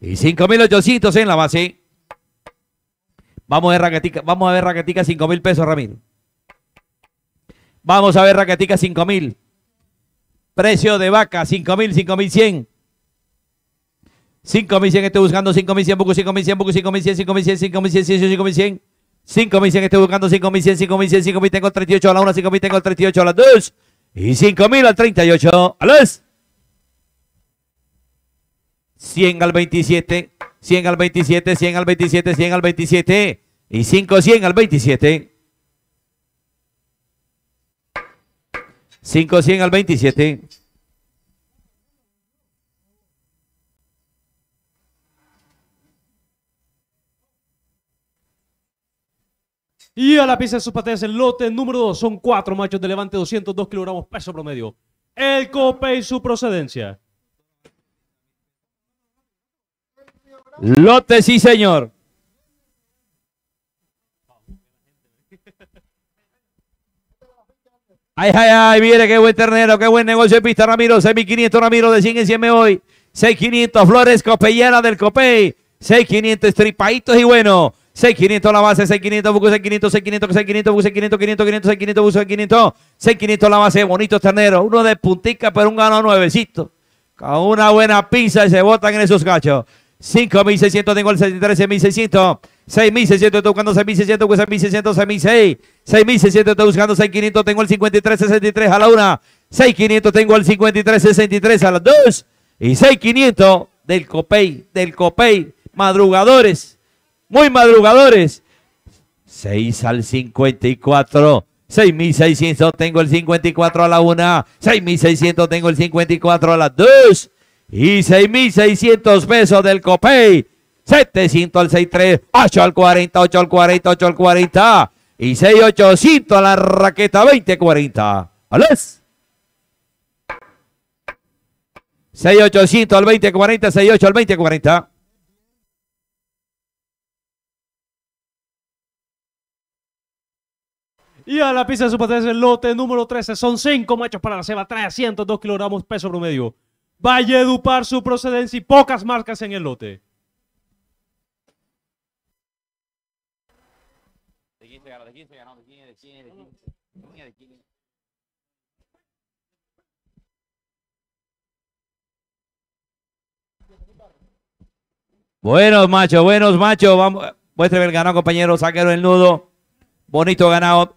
Y 5.800 en la base. Vamos a ver raquetica, vamos a ver raquetica 5.000 pesos, Ramiro. Vamos a ver raquetica 5.000. Precio de vaca, 5.000, 5.100. 5.100, estoy buscando 5.100, busco 5.100, busco 5.100, 5.100, 5.100, 5.100, 5.100. 5.000, estoy buscando 5.000, 5.000, 5000, tengo el 38 a la 1, 5000, tengo el 38 a la 2 y 5000 al 38 a las 100 al 27, 100 al 27, 100 al 27, 100 al 27 y 5100 al 27. 5100 al 27. Y a la pista de pateas el lote número 2 son cuatro machos de levante, 202 kilogramos peso promedio. El cope y su procedencia. Lote, sí, señor. Ay, ay, ay, mire qué buen ternero, qué buen negocio de pista, Ramiro. 6.500, Ramiro, de 100 en 100 hoy. 6.500, Flores Copellera del Copey. 6.500, estripaditos y bueno. 6500 la base, 6500 buco, 6500, 6500, 6500 buco, 6500, 500, 500, 6500 buco, 6500, 6500 la base, bonito ternero, este uno de puntica pero un gano nuevecito. Con una buena pizza y se botan en esos gachos. 5600 tengo el 63, 6600. 6600 estoy buscando 6600, 6600, 6600, 6600 estoy buscando 6500, tengo el 53, 63 a la 1. 6500 tengo el 53, 63 a las 2. Y 6500 del Copey, del Copey, madrugadores muy madrugadores. 6 al 54. 6.600 tengo el 54 a la 1. 6.600 tengo el 54 a la 2. Y 6.600 pesos del copay. 700 al 63. 8 al 40. 8 al 40. 8 al 40. Y 6.800 a la raqueta 2040. ¿Ales? 6.800 al 2040. 6.8 al 2040. Y a la pista de su el lote número 13, son 5 machos para la ceba, 102 kilogramos peso promedio. Valledupar su procedencia y pocas marcas en el lote. Buenos machos, buenos machos. Vamos, el ganado, compañero. Saquero el nudo. Bonito ganado.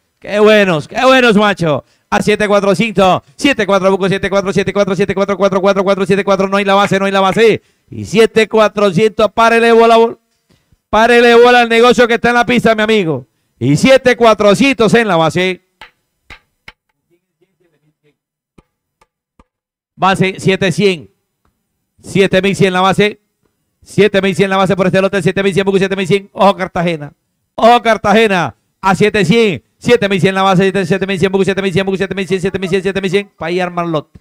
Qué buenos, qué buenos, macho. A 7.400, 7.400, 7.400, 4.400, 7,400, 7.400. no hay la base, no hay la base. Y 7400, párele bola, párele bola al negocio que está en la pista, mi amigo. Y 7400 en la base. Base 7100. 7100 en la base. 7100 en la base por este lote, 7100 7100. Ojo Cartagena. Ojo Cartagena. A 7100. 7100 la base, 7100 7100, 7100 7100, 7100, 7100. Para ir armar lote.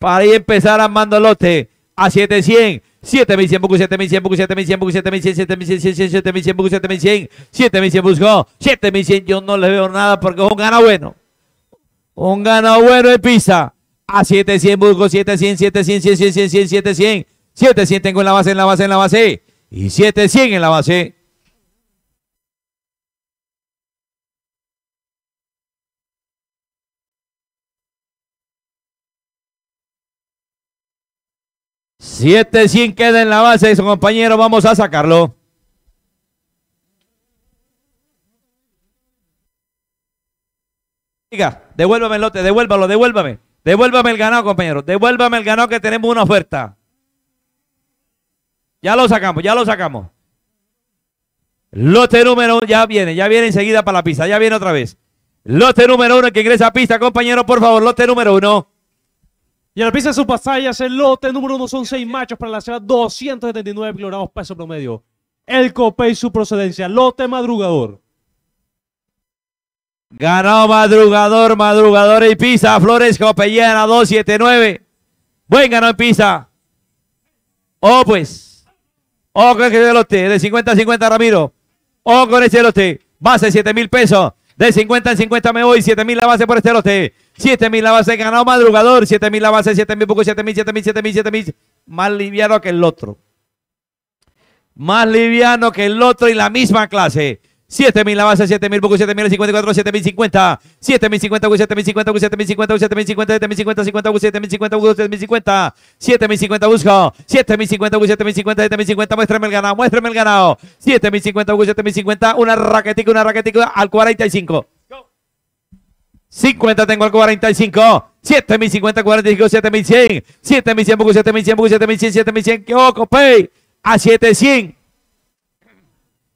Para ir empezar armando lote. A 7100. 7100 siete 7100 7100, 7100 mil 7100, 7100, 7100 7100, 7100. 7100 buscó. 7100 yo no le veo nada porque es un gana bueno. Un ganado bueno de pizza A 700 busco, 700, 700, 100, tengo en la base, en la base, en la base. Y cien en la base. Siete 100 queda en la base, su compañero, vamos a sacarlo. Diga, devuélvame el lote, devuélvalo, devuélvame. Devuélvame el ganado, compañero. Devuélvame el ganado que tenemos una oferta. Ya lo sacamos, ya lo sacamos. Lote número uno, ya viene, ya viene enseguida para la pista, ya viene otra vez. Lote número uno, que ingresa a pista, compañero, por favor, lote número uno. Y la pizza de su pasalla el lote número uno son seis machos para la ciudad 279 kilogramos pesos promedio. El copé y su procedencia. Lote madrugador. Ganó madrugador, madrugador y pizza. Flores Copellana 279. Buen ganado en pizza. Oh, pues. Oh, con este lote. De 50 a 50, Ramiro. Oh, con ese lote. Base 7 mil pesos. De 50 en 50 me voy. 7000 la base por este lote. 7000 la base ganado madrugador. 7000 la base, 7000 poco, 7000, 7000, 7000, 7000. Más liviano que el otro. Más liviano que el otro y la misma clase. 7000 la base, 7000 poco 7000 54, 7050, 7050 cincuenta 7050 mil 7050 7050, 7050 50 7050 7050, 7050 Busco, 7050 7.050, 7050, 7050, muéstrame el ganado, muéstrame el ganado, 7050 mil 7050, una raquetica, una raquetica al 45. 50 tengo al 45. 7050, 45, 7100. 7100, Bucu, 7100, siete 7100, 7100. ¡Ojo, Pay! A 700.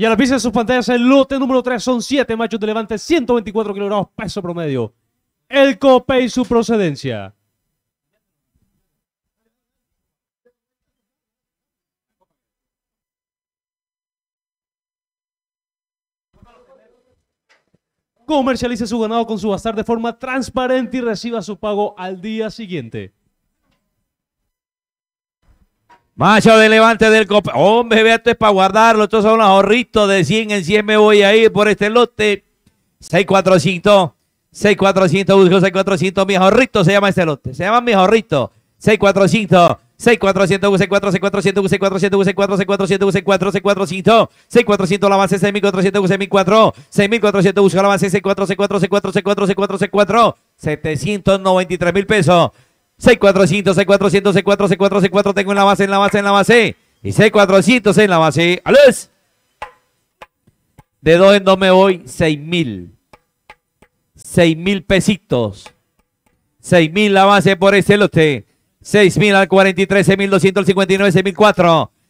Y a la pista de sus pantallas, el lote número 3 son 7 machos de levante, 124 kilogramos peso promedio. El cope y su procedencia. Comercialice su ganado con su bazar de forma transparente y reciba su pago al día siguiente. Macho de levante del copa. Hombre, vea, esto es para guardarlo. Estos son los ahorritos de 100 en 100. Me voy a ir por este lote. 6400. 6400, busco 6400. Mis ahorritos se llama este lote. Se llama mis ahorritos. 6400. 6400 busco 4 busco 400 busco 6,400. UC4, busco UC4, 6400 uc 6400 busco 4 793 mil pesos 6400, 6400, 6.400, 6.400, c tengo en la base, en la base, en la base. Y 6.400 en la base. ¡Ales! De dos en dos me voy, 6000. 6000 pesitos. 6000 la base por ese lote. 6000 al 43, 6259, 6004.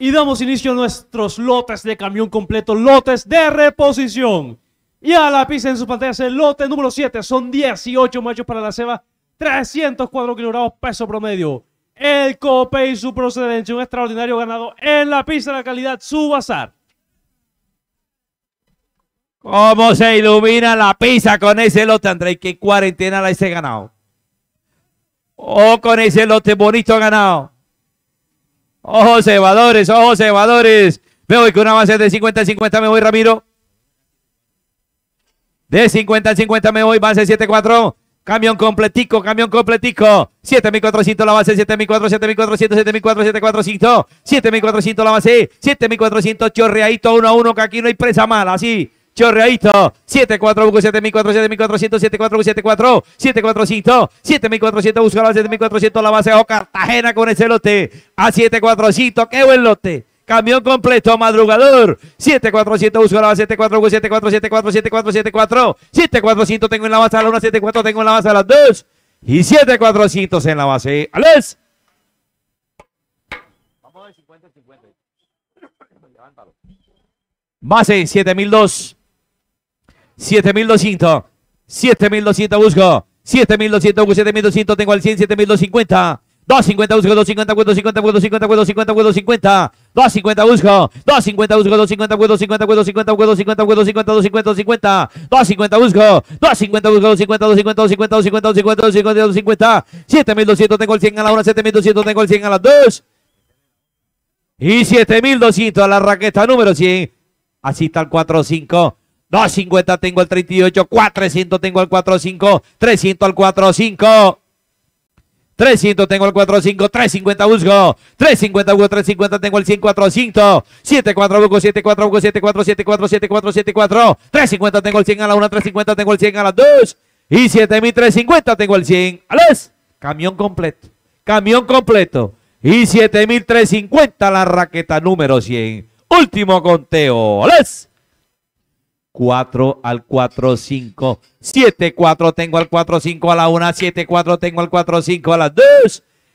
Y damos inicio a nuestros lotes de camión completo, lotes de reposición. Y a la pista en su pantalla el lote número 7. Son 18 machos para la ceba, 304 kilogramos peso promedio. El cope y su procedencia, un extraordinario ganado en la pista de la calidad, su bazar. ¿Cómo se ilumina la pizza con ese lote, André? ¿Qué cuarentena la ese ganado? Oh, con ese lote bonito ganado. Ojos cebadores, ojos cebadores. Me voy con una base de 50-50, me voy Ramiro. De 50-50 me voy, base 7-4. Camión completico, camión completico. 7400 la base, 7400, 7400, 7400, 7400, 7400 la base, 7400 chorreadito 1 a 1, que aquí no hay presa mala, así. Chorreadito, 74 busco 7400 7400 7474 745 7400 busca la 7400 la base de Cartagena con ese lote a 7400 qué buen lote Camión completo, madrugador. 7400 busco la base 7400, 7474 7400, 7400 tengo en la base a la 1 74 tengo en la base a las 2 y 7400 en la base. Alex. Vamos ver 50 50. Levántalo. Base 7002 7200. 7200 busco. 7200 busco. 7200 tengo al 100. 7250. 250 busco, 250 busco, 250 busco, 250 busco, 50 busco, 50. 250 busco, 250 busco, 250 busco, 250 busco, 250 busco, 250, busco, 250 50. 250 busco, 250 busco, 250 250 250 250 250 250 250. 7200 tengo el 100 a la 1, 7200 tengo el 100 a las 2. Y 7200 a la raqueta número 100. Así está el 5 250 tengo el 38, 400 tengo el 45, 300 al 45. 300 tengo el 45, 350 busco, 350 busco, 350 tengo el 100, 400, 74 busco, 74 busco, 74, 74, 74, 74, 350 tengo el 100 a la 1, 350 tengo el 100 a la 2 y 7350 tengo el 100 a camión completo, camión completo y 7350 la raqueta número 100, último conteo, a 4 al 4, 5, 7, 4 tengo al 4, 5 a la 1, 7, 4 tengo al 4, 5 a la 2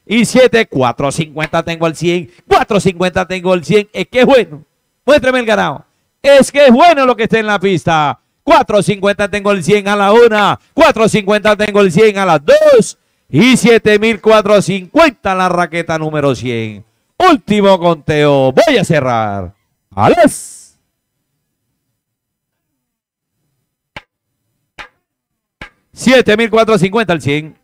y 7, 4, 50 tengo al 100, 4, 50 tengo al 100, es que es bueno, muéstrame el ganado, es que es bueno lo que está en la pista, 4, 50, tengo el 100 a la 1, 4, 50, tengo el 100 a la 2 y 7.450 la raqueta número 100. Último conteo, voy a cerrar. ¡Ales! 7450 al 100.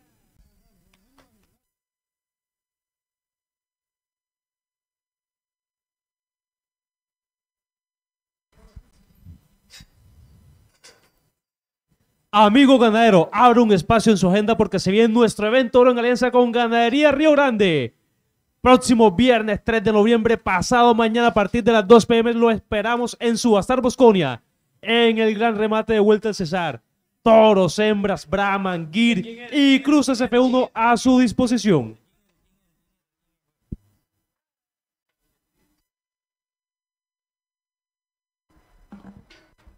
Amigo ganadero, abre un espacio en su agenda porque se viene nuestro evento en alianza con Ganadería Río Grande. Próximo viernes 3 de noviembre, pasado mañana a partir de las 2 pm, lo esperamos en Subastar Bosconia, en el gran remate de Vuelta al César toros, hembras, Brahman, Gir y cruces F1 a su disposición.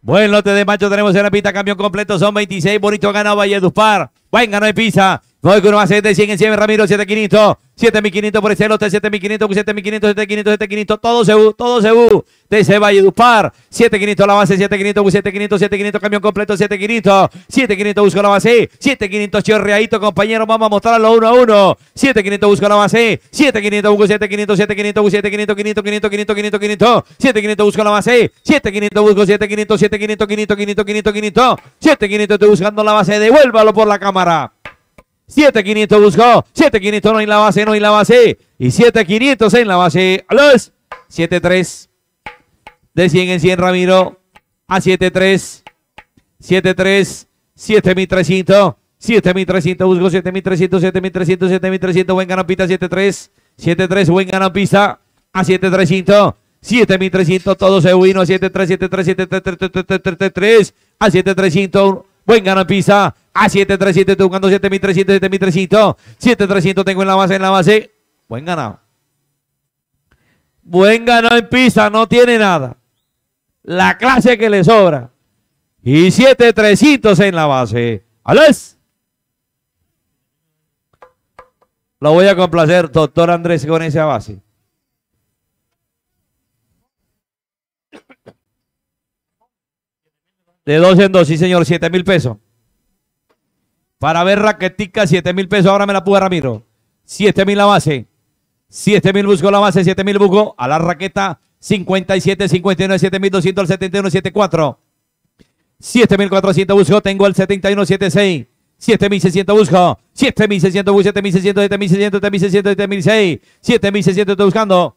Buen lote de macho tenemos en la pista, campeón completo, son 26, bonito ganado Valledupar, buen no hay pizza, Voy con más de 100 en 100, Ramiro, 7500, 7500 por ese lote, 7500, 7500, 7500, 7500, todo se CU, todo se va a Valledupar, 7500 la base, 7500, 7500, 7500, camión completo, 7500, 7500 busco la base, 7500 chorreadito, compañero, vamos a mostrarlo uno a uno, 7500 busco la base, 7500 busco, 7500, 7500, 7500, 500, 500, 500, 500, 500, 7500 busco la base, 7500 busco, 7500, 7500, 500, 500, 500, 7500, estoy buscando la base, devuélvalo por la cámara. 7500 buscó. 7500 no en la base, no en la base. Y 7500 en la base. A los 73. De 100 en 100 Ramiro. A 73. 73. 7300. 7300 buscó. 7300. 7300. 7300. Buen Pisa, 73. 73. Buen pisa A 7300. 7300. Todo se vino. A 73. A 7300. Buen pisa. A 737 estoy jugando 7300, 7300. 7300 tengo en la base, en la base. Buen ganado. Buen ganado en pista, no tiene nada. La clase que le sobra. Y 7300 en la base. ¡Ales! Lo voy a complacer, doctor Andrés, con esa base. De dos en dos, sí señor, 7.000 pesos. Para ver raquetica, 7 mil pesos. Ahora me la pude, Ramiro. 7.000 la base. 7 mil busco la base, 7 mil busco. A la raqueta, 57, 59, 7200 al 71, 74. 7400 busco. Tengo el 71, 76. 7600 busco. 7600 busco. 7600, 7600, 7600, 7600. 7600 estoy buscando.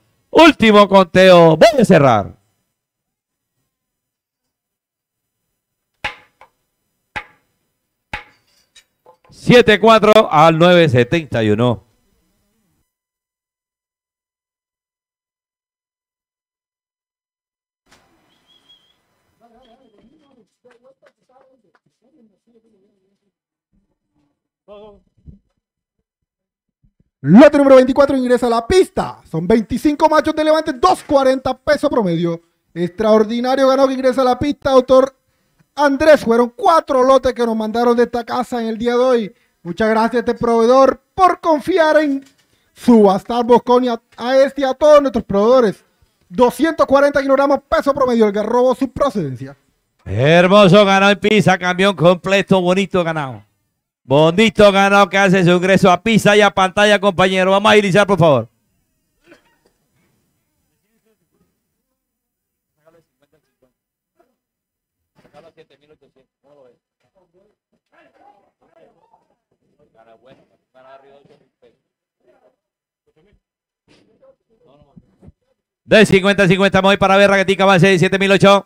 Último conteo. Voy a cerrar. Siete cuatro al nueve setenta y uno. Lote número 24 ingresa a la pista. Son 25 machos de levante, 2.40 pesos promedio. Extraordinario ganado que ingresa a la pista, autor Andrés. Fueron cuatro lotes que nos mandaron de esta casa en el día de hoy. Muchas gracias a este proveedor por confiar en subastar Bosconi a, a este y a todos nuestros proveedores. 240 kilogramos peso promedio el que robó su procedencia. Hermoso ganado en pizza, camión completo, bonito ganado. Bondito ganado que hace su ingreso a pista y a pantalla, compañero. Vamos a iniciar, por favor. De 50 a 50, vamos a ir para ver, Raquetica, avance de 7008.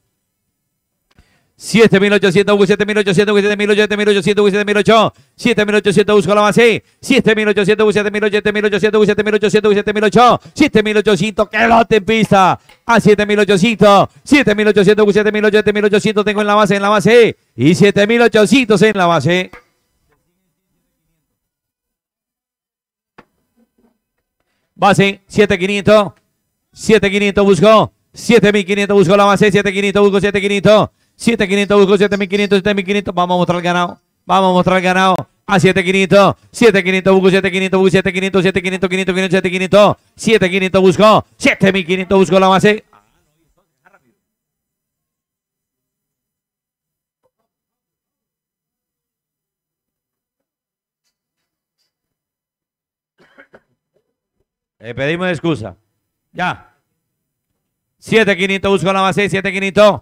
7800, busca 7800, busca 7800, busca 7800, 7800, busca la base. 7800, busca 7800, busca 7800, busca 7800, 7800, que lote en pista. A 7800, 7800, busca 7800, 7800, tengo en la base, en la base. Y 7800 en la base. Base, 7500, 7500 buscó, 7500 buscó la base, 7500 buscó 7500. 7500, busco 7500, 7500. Vamos a mostrar el ganado. Vamos a mostrar el ganado. A 7500, 7500, busco 7500, busco 7500, 7500, 500, 500, 7500, 7500, busco 7500, busco la base. Le pedimos excusa. Ya. 7500 busco la base, 7500.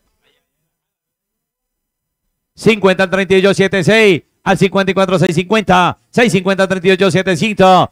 50 38 76 al 54 650 650 38 75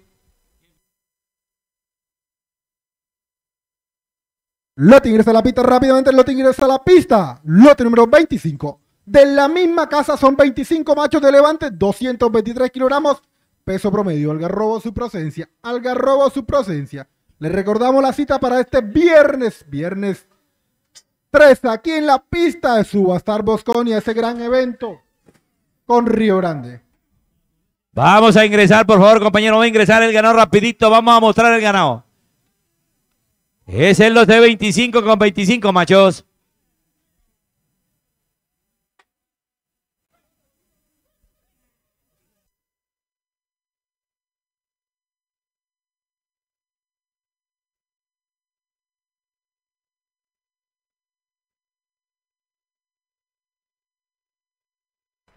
Lote ingresa a la pista rápidamente, Lote ingresa a la pista. Lote número 25. De la misma casa son 25 machos de levante, 223 kilogramos, peso promedio. Algarrobo su procedencia. Algarrobo su procedencia. le recordamos la cita para este viernes, viernes 3, aquí en la pista de Subastar Bosconia, ese gran evento con Río Grande. Vamos a ingresar, por favor, compañero. Va a ingresar el ganado rapidito. Vamos a mostrar el ganado. Es el lote 25 con 25, machos.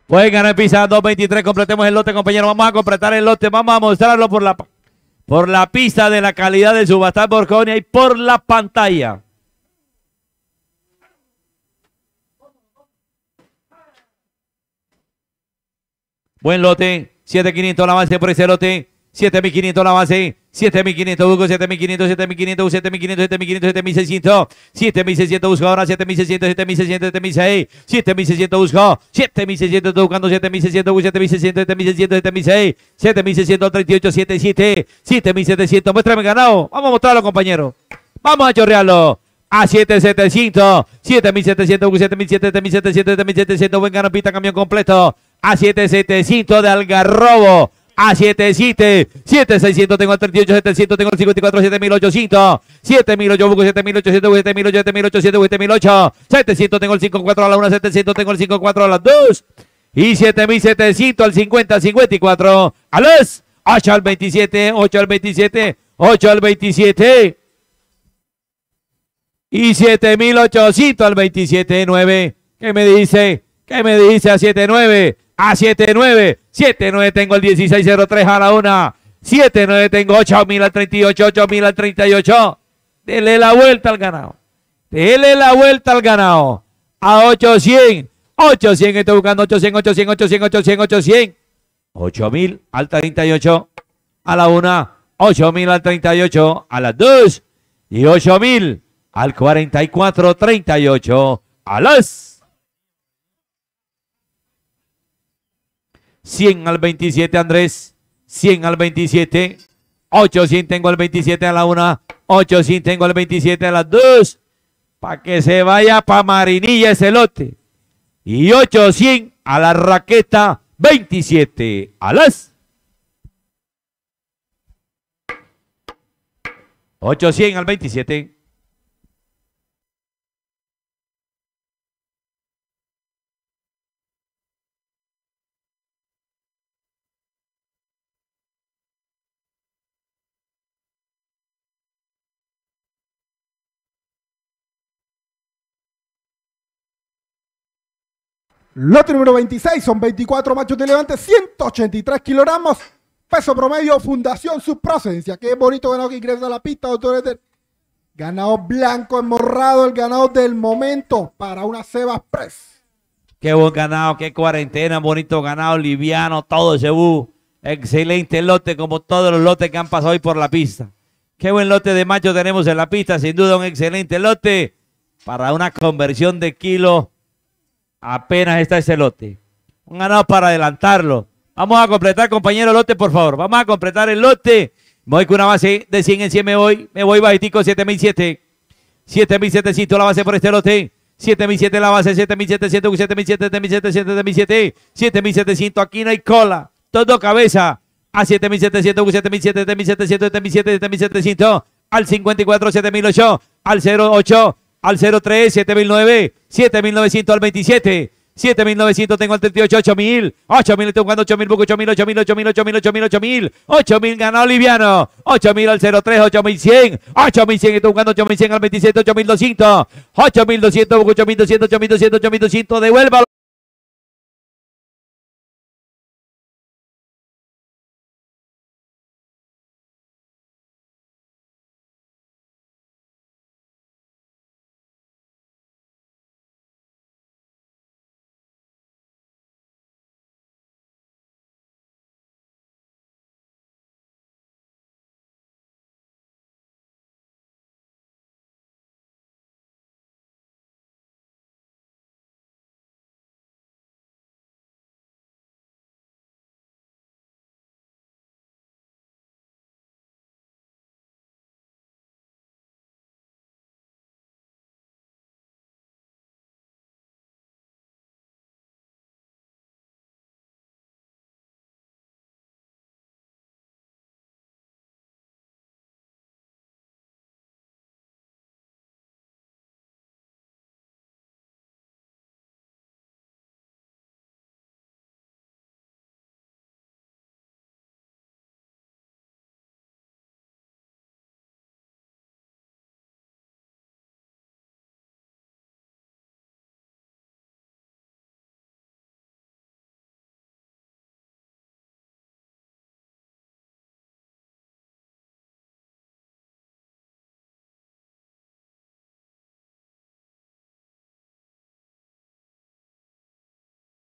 Pueden ganar pizza 223. Completemos el lote, compañero. Vamos a completar el lote. Vamos a mostrarlo por la por la pista de la calidad de Subastar Borgoña y por la pantalla. Buen lote, 7500 la avance por ese lote. 7500 la base, 7500 busco, 7500, 7500, 7500, 7500, 7600, 7600 busco ahora, 7600, 7600, 7600, 7600 busco, 7600 estoy buscando, 7600 7600 7600, 7600, 7600, 7638, 77, 7700, muéstrame ganado, vamos a mostrarlo compañero, vamos a chorrearlo a 7700, 7700, 7700, 7700, 7700, buen ganado pita, camión completo, a 7700 de Algarrobo, a77, 7600, tengo el 700. tengo el 54, 7800, 7800, busco 7800, 7800, 7800, 7800, 700, tengo el 54 a la 1, 700, tengo el 54 a las 2 y 7700 al 50, 54 a las 8 al 27, 8 al 27, 8 al 27 y 7800 al 27, 9. ¿Qué me dice? ¿Qué me dice a 79? a 79, 79 tengo el 1603 a la 1. 7-9 tengo 8.000 al 38, 8.000 al 38. Dele la vuelta al ganado. Dele la vuelta al ganado. A 800. 800 estoy buscando 800, 800, 800, 800, 800. 8.000 al 38. A la 1. 8.000 al 38. A las 2. Y 8.000 al 4438, A las 100 al 27, Andrés. 100 al 27. 800 tengo al 27 a la 1. 800 tengo al 27 a las 2. Para que se vaya para Marinilla ese lote. Y 800 a la raqueta 27 a las. 800 al 27. Lote número 26, son 24 machos de levante, 183 kilogramos, peso promedio, fundación, subprocedencia. Qué bonito ganado que ingresa a la pista, doctor Eter. ganado blanco, morrado, el ganado del momento para una Sebas Press. Qué buen ganado, qué cuarentena, bonito ganado, liviano, todo ese Excelente lote, como todos los lotes que han pasado hoy por la pista. Qué buen lote de macho tenemos en la pista, sin duda un excelente lote para una conversión de kilos. Apenas está ese lote. Un ganado para adelantarlo. Vamos a completar, compañero lote, por favor. Vamos a completar el lote. Voy con una base de 100 en 100 me voy. Me voy bajitico, 7007. 7700 la base por este lote. 7700 la base, 7700, 7700, 7700, 7700. Aquí no hay cola. Todo cabeza. A 7700, 7700, 7700, 7700, 7700. Al 54, 7008. Al 08 al 03 7009 7900 al 27 7900 tengo al 38 8000 8000 estoy jugando 8000 8.000, 8000 8000 8000 8000 8000 8000 8000 ganado liviano 8000 al 03 8100 8100 estoy jugando 8100 al 27 8200 8200 8.200, 8200 8200 8200 devuélvalo